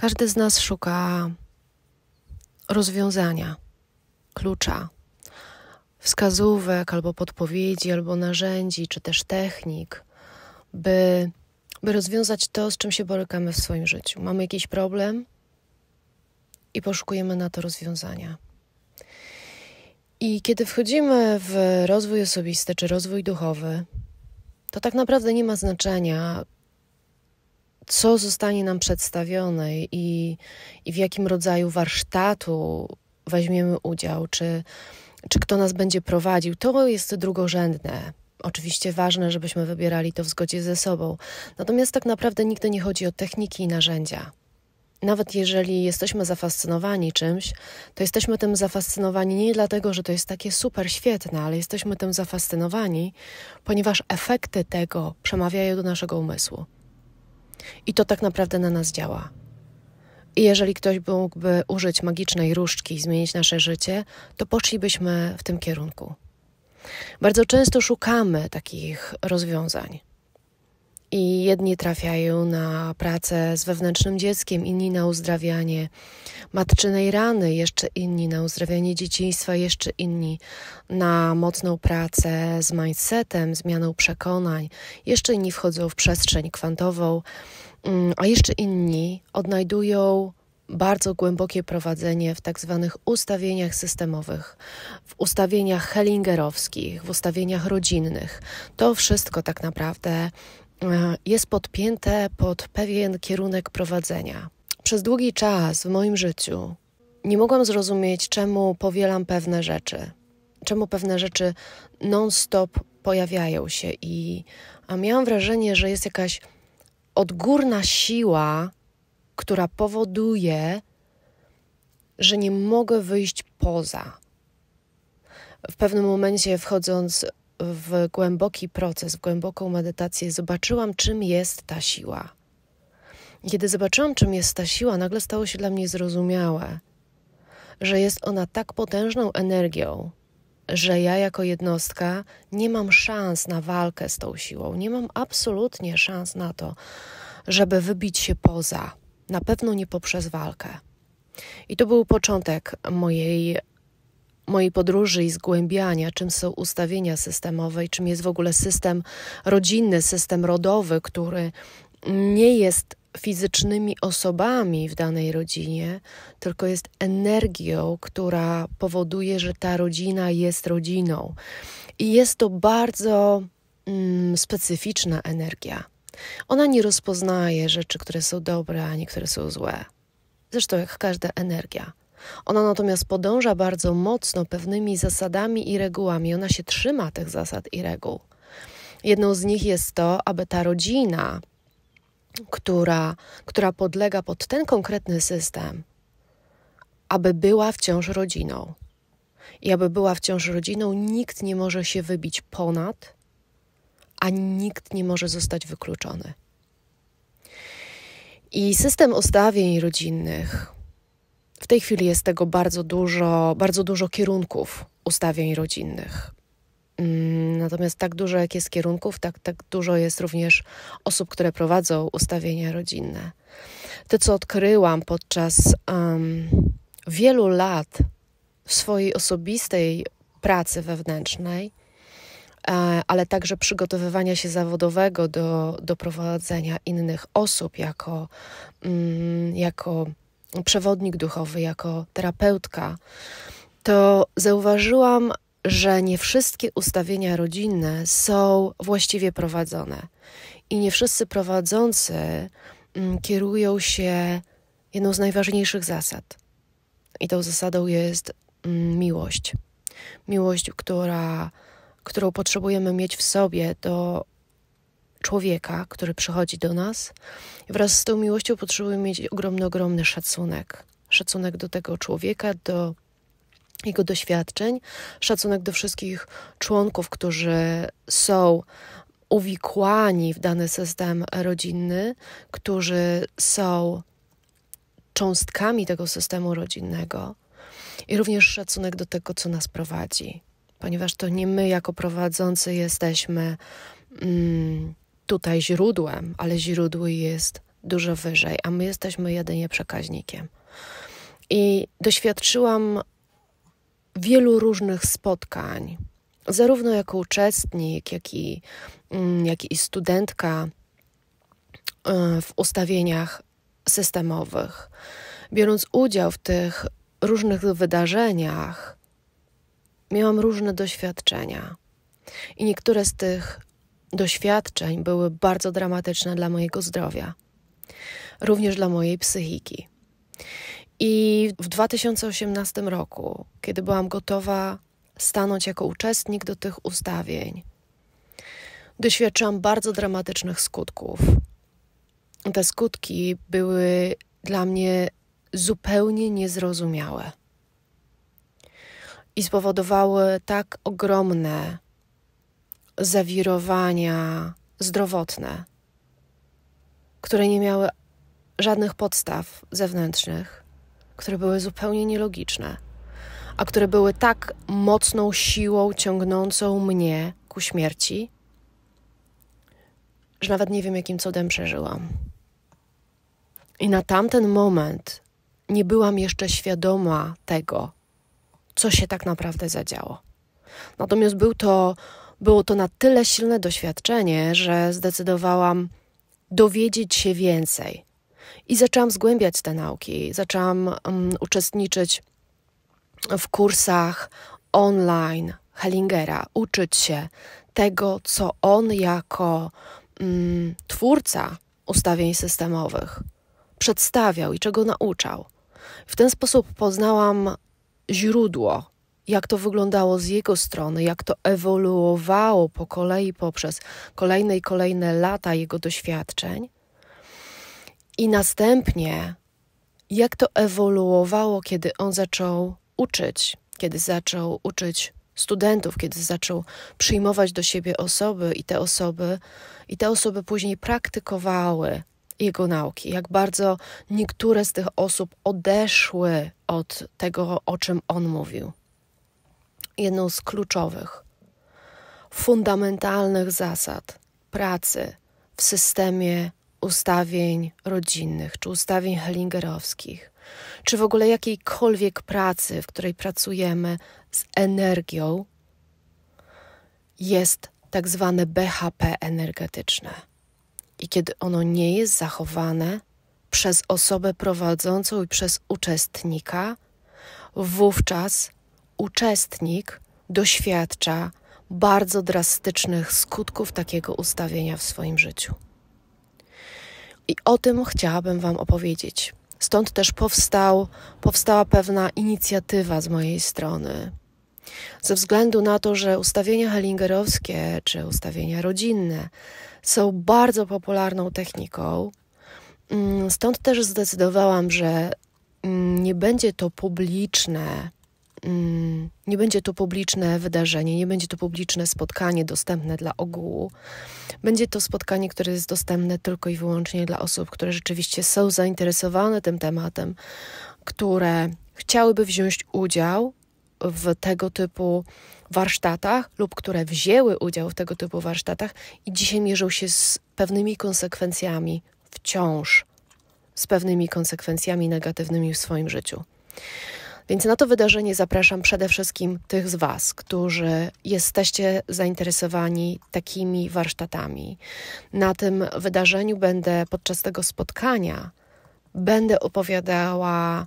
Każdy z nas szuka rozwiązania, klucza, wskazówek albo podpowiedzi, albo narzędzi, czy też technik, by, by rozwiązać to, z czym się borykamy w swoim życiu. Mamy jakiś problem i poszukujemy na to rozwiązania. I kiedy wchodzimy w rozwój osobisty czy rozwój duchowy, to tak naprawdę nie ma znaczenia, co zostanie nam przedstawione i, i w jakim rodzaju warsztatu weźmiemy udział, czy, czy kto nas będzie prowadził, to jest drugorzędne. Oczywiście ważne, żebyśmy wybierali to w zgodzie ze sobą. Natomiast tak naprawdę nigdy nie chodzi o techniki i narzędzia. Nawet jeżeli jesteśmy zafascynowani czymś, to jesteśmy tym zafascynowani nie dlatego, że to jest takie super świetne, ale jesteśmy tym zafascynowani, ponieważ efekty tego przemawiają do naszego umysłu. I to tak naprawdę na nas działa. I jeżeli ktoś mógłby użyć magicznej różdżki i zmienić nasze życie, to poszlibyśmy w tym kierunku. Bardzo często szukamy takich rozwiązań i jedni trafiają na pracę z wewnętrznym dzieckiem, inni na uzdrawianie matczynej rany, jeszcze inni na uzdrawianie dzieciństwa, jeszcze inni na mocną pracę z mindsetem, zmianą przekonań, jeszcze inni wchodzą w przestrzeń kwantową, mm, a jeszcze inni odnajdują bardzo głębokie prowadzenie w tak zwanych ustawieniach systemowych, w ustawieniach hellingerowskich, w ustawieniach rodzinnych. To wszystko tak naprawdę jest podpięte pod pewien kierunek prowadzenia. Przez długi czas w moim życiu nie mogłam zrozumieć, czemu powielam pewne rzeczy, czemu pewne rzeczy non-stop pojawiają się, i a miałam wrażenie, że jest jakaś odgórna siła, która powoduje, że nie mogę wyjść poza. W pewnym momencie, wchodząc w głęboki proces, w głęboką medytację, zobaczyłam, czym jest ta siła. Kiedy zobaczyłam, czym jest ta siła, nagle stało się dla mnie zrozumiałe, że jest ona tak potężną energią, że ja jako jednostka nie mam szans na walkę z tą siłą, nie mam absolutnie szans na to, żeby wybić się poza, na pewno nie poprzez walkę. I to był początek mojej mojej podróży i zgłębiania, czym są ustawienia systemowe i czym jest w ogóle system rodzinny, system rodowy, który nie jest fizycznymi osobami w danej rodzinie, tylko jest energią, która powoduje, że ta rodzina jest rodziną. I jest to bardzo mm, specyficzna energia. Ona nie rozpoznaje rzeczy, które są dobre, a które są złe. Zresztą jak każda energia. Ona natomiast podąża bardzo mocno pewnymi zasadami i regułami. Ona się trzyma tych zasad i reguł. Jedną z nich jest to, aby ta rodzina, która, która podlega pod ten konkretny system, aby była wciąż rodziną. I aby była wciąż rodziną, nikt nie może się wybić ponad, a nikt nie może zostać wykluczony. I system ustawień rodzinnych, w tej chwili jest tego bardzo dużo, bardzo dużo kierunków ustawień rodzinnych. Mm, natomiast tak dużo, jak jest kierunków, tak, tak dużo jest również osób, które prowadzą ustawienia rodzinne. To, co odkryłam podczas um, wielu lat swojej osobistej pracy wewnętrznej, e, ale także przygotowywania się zawodowego do, do prowadzenia innych osób jako, mm, jako przewodnik duchowy, jako terapeutka, to zauważyłam, że nie wszystkie ustawienia rodzinne są właściwie prowadzone i nie wszyscy prowadzący mm, kierują się jedną z najważniejszych zasad. I tą zasadą jest mm, miłość. Miłość, która, którą potrzebujemy mieć w sobie to człowieka, który przychodzi do nas. Wraz z tą miłością potrzebujemy mieć ogromny, ogromny szacunek. Szacunek do tego człowieka, do jego doświadczeń, szacunek do wszystkich członków, którzy są uwikłani w dany system rodzinny, którzy są cząstkami tego systemu rodzinnego i również szacunek do tego, co nas prowadzi, ponieważ to nie my jako prowadzący jesteśmy mm, tutaj źródłem, ale źródło jest dużo wyżej, a my jesteśmy jedynie przekaźnikiem. I doświadczyłam wielu różnych spotkań, zarówno jako uczestnik, jak i, mm, jak i studentka e, w ustawieniach systemowych. Biorąc udział w tych różnych wydarzeniach, miałam różne doświadczenia. I niektóre z tych doświadczeń były bardzo dramatyczne dla mojego zdrowia, również dla mojej psychiki. I w 2018 roku, kiedy byłam gotowa stanąć jako uczestnik do tych ustawień, doświadczyłam bardzo dramatycznych skutków. Te skutki były dla mnie zupełnie niezrozumiałe i spowodowały tak ogromne zawirowania zdrowotne, które nie miały żadnych podstaw zewnętrznych, które były zupełnie nielogiczne, a które były tak mocną siłą ciągnącą mnie ku śmierci, że nawet nie wiem, jakim cudem przeżyłam. I na tamten moment nie byłam jeszcze świadoma tego, co się tak naprawdę zadziało. Natomiast był to było to na tyle silne doświadczenie, że zdecydowałam dowiedzieć się więcej. I zaczęłam zgłębiać te nauki, zaczęłam um, uczestniczyć w kursach online Hellingera, uczyć się tego, co on jako um, twórca ustawień systemowych przedstawiał i czego nauczał. W ten sposób poznałam źródło jak to wyglądało z jego strony, jak to ewoluowało po kolei poprzez kolejne i kolejne lata jego doświadczeń, i następnie jak to ewoluowało, kiedy on zaczął uczyć, kiedy zaczął uczyć studentów, kiedy zaczął przyjmować do siebie osoby i te osoby, i te osoby później praktykowały jego nauki, jak bardzo niektóre z tych osób odeszły od tego, o czym on mówił jedną z kluczowych, fundamentalnych zasad pracy w systemie ustawień rodzinnych czy ustawień hellingerowskich, czy w ogóle jakiejkolwiek pracy, w której pracujemy z energią, jest tak zwane BHP energetyczne. I kiedy ono nie jest zachowane przez osobę prowadzącą i przez uczestnika, wówczas uczestnik doświadcza bardzo drastycznych skutków takiego ustawienia w swoim życiu. I o tym chciałabym Wam opowiedzieć. Stąd też powstał, powstała pewna inicjatywa z mojej strony. Ze względu na to, że ustawienia Helingerowskie, czy ustawienia rodzinne są bardzo popularną techniką, mm, stąd też zdecydowałam, że mm, nie będzie to publiczne Mm, nie będzie to publiczne wydarzenie, nie będzie to publiczne spotkanie dostępne dla ogółu. Będzie to spotkanie, które jest dostępne tylko i wyłącznie dla osób, które rzeczywiście są zainteresowane tym tematem, które chciałyby wziąć udział w tego typu warsztatach lub które wzięły udział w tego typu warsztatach i dzisiaj mierzą się z pewnymi konsekwencjami wciąż, z pewnymi konsekwencjami negatywnymi w swoim życiu. Więc na to wydarzenie zapraszam przede wszystkim tych z Was, którzy jesteście zainteresowani takimi warsztatami. Na tym wydarzeniu będę podczas tego spotkania będę opowiadała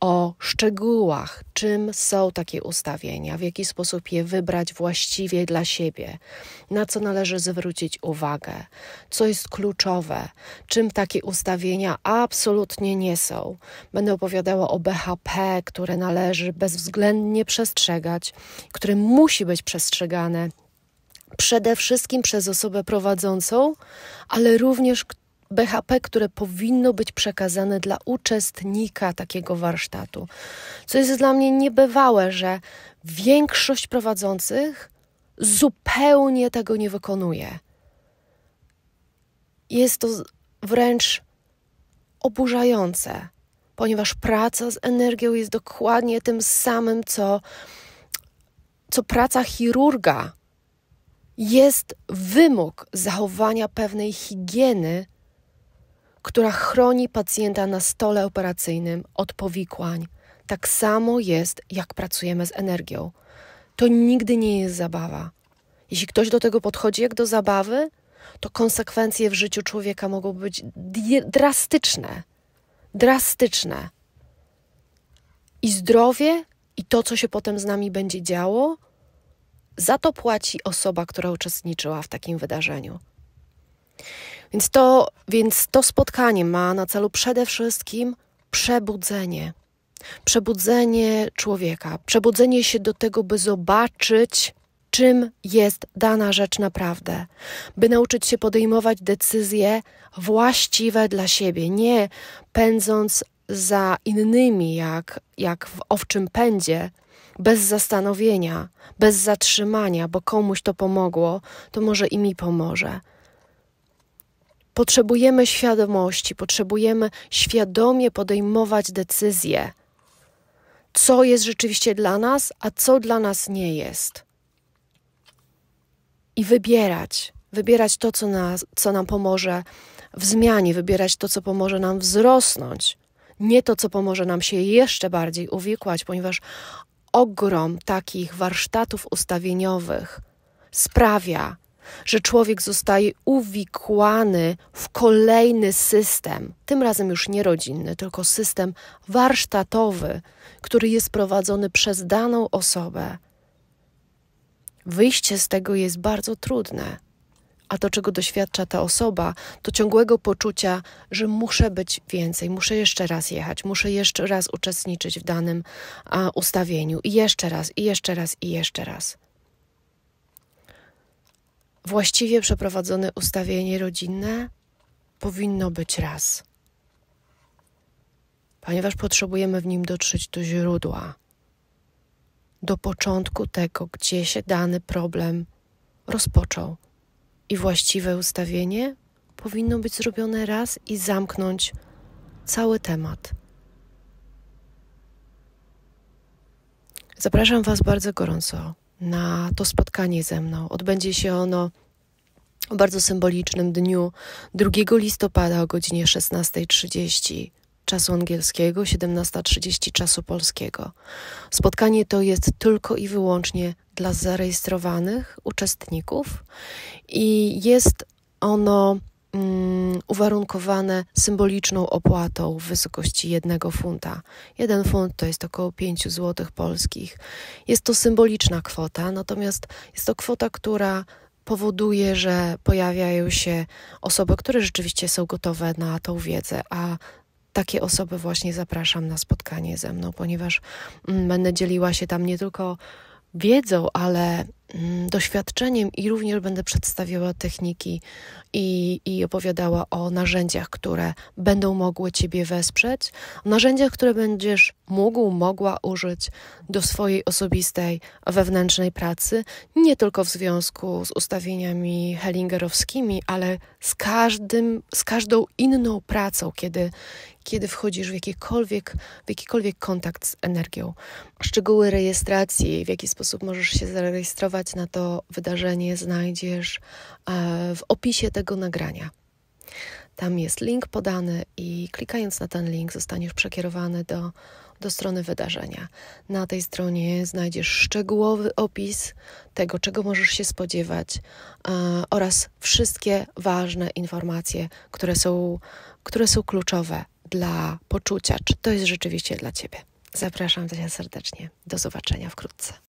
o szczegółach, czym są takie ustawienia, w jaki sposób je wybrać właściwie dla siebie, na co należy zwrócić uwagę, co jest kluczowe, czym takie ustawienia absolutnie nie są. Będę opowiadała o BHP, które należy bezwzględnie przestrzegać, które musi być przestrzegane przede wszystkim przez osobę prowadzącą, ale również BHP, które powinno być przekazane dla uczestnika takiego warsztatu. Co jest dla mnie niebywałe, że większość prowadzących zupełnie tego nie wykonuje. Jest to wręcz oburzające, ponieważ praca z energią jest dokładnie tym samym, co, co praca chirurga. Jest wymóg zachowania pewnej higieny która chroni pacjenta na stole operacyjnym od powikłań. Tak samo jest, jak pracujemy z energią. To nigdy nie jest zabawa. Jeśli ktoś do tego podchodzi jak do zabawy, to konsekwencje w życiu człowieka mogą być drastyczne. Drastyczne. I zdrowie, i to, co się potem z nami będzie działo, za to płaci osoba, która uczestniczyła w takim wydarzeniu. Więc to, więc to spotkanie ma na celu przede wszystkim przebudzenie. Przebudzenie człowieka, przebudzenie się do tego, by zobaczyć, czym jest dana rzecz naprawdę, by nauczyć się podejmować decyzje właściwe dla siebie, nie pędząc za innymi, jak, jak w owczym pędzie, bez zastanowienia, bez zatrzymania, bo komuś to pomogło, to może i mi pomoże. Potrzebujemy świadomości, potrzebujemy świadomie podejmować decyzje, co jest rzeczywiście dla nas, a co dla nas nie jest. I wybierać, wybierać to, co, nas, co nam pomoże w zmianie, wybierać to, co pomoże nam wzrosnąć, nie to, co pomoże nam się jeszcze bardziej uwikłać, ponieważ ogrom takich warsztatów ustawieniowych sprawia, że człowiek zostaje uwikłany w kolejny system, tym razem już nie rodzinny, tylko system warsztatowy, który jest prowadzony przez daną osobę. Wyjście z tego jest bardzo trudne. A to, czego doświadcza ta osoba, to ciągłego poczucia, że muszę być więcej, muszę jeszcze raz jechać, muszę jeszcze raz uczestniczyć w danym a, ustawieniu i jeszcze raz, i jeszcze raz, i jeszcze raz. Właściwie przeprowadzone ustawienie rodzinne powinno być raz, ponieważ potrzebujemy w nim dotrzeć do źródła, do początku tego, gdzie się dany problem rozpoczął. I właściwe ustawienie powinno być zrobione raz i zamknąć cały temat. Zapraszam Was bardzo gorąco na to spotkanie ze mną. Odbędzie się ono o bardzo symbolicznym dniu 2 listopada o godzinie 16.30 czasu angielskiego, 17.30 czasu polskiego. Spotkanie to jest tylko i wyłącznie dla zarejestrowanych uczestników i jest ono Mm, uwarunkowane symboliczną opłatą w wysokości jednego funta. Jeden funt to jest około 5 zł polskich. Jest to symboliczna kwota, natomiast jest to kwota, która powoduje, że pojawiają się osoby, które rzeczywiście są gotowe na tą wiedzę, a takie osoby właśnie zapraszam na spotkanie ze mną, ponieważ mm, będę dzieliła się tam nie tylko wiedzą, ale Mm, doświadczeniem i również będę przedstawiała techniki i, i opowiadała o narzędziach, które będą mogły Ciebie wesprzeć, narzędziach, które będziesz mógł, mogła użyć do swojej osobistej, wewnętrznej pracy, nie tylko w związku z ustawieniami hellingerowskimi, ale z, każdym, z każdą inną pracą, kiedy, kiedy wchodzisz w jakikolwiek, w jakikolwiek kontakt z energią. Szczegóły rejestracji, w jaki sposób możesz się zarejestrować, zareagować na to wydarzenie, znajdziesz e, w opisie tego nagrania. Tam jest link podany i klikając na ten link zostaniesz przekierowany do, do strony wydarzenia. Na tej stronie znajdziesz szczegółowy opis tego, czego możesz się spodziewać e, oraz wszystkie ważne informacje, które są, które są kluczowe dla poczucia, czy to jest rzeczywiście dla Ciebie. Zapraszam Cię serdecznie. Do zobaczenia wkrótce.